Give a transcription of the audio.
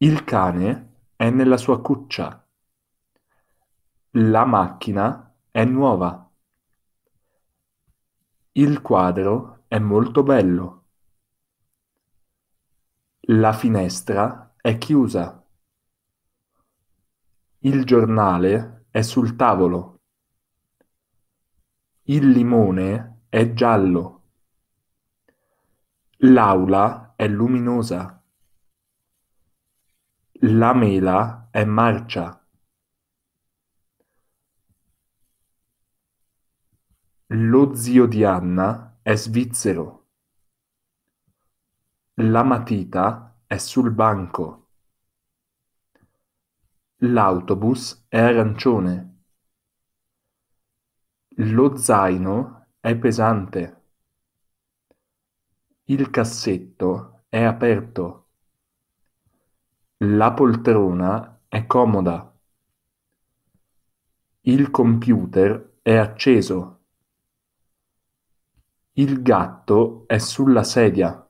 Il cane è nella sua cuccia, la macchina è nuova, il quadro è molto bello, la finestra è chiusa, il giornale è sul tavolo, il limone è giallo, l'aula è luminosa. La mela è marcia. Lo zio di Anna è svizzero. La matita è sul banco. L'autobus è arancione. Lo zaino è pesante. Il cassetto è aperto. La poltrona è comoda. Il computer è acceso. Il gatto è sulla sedia.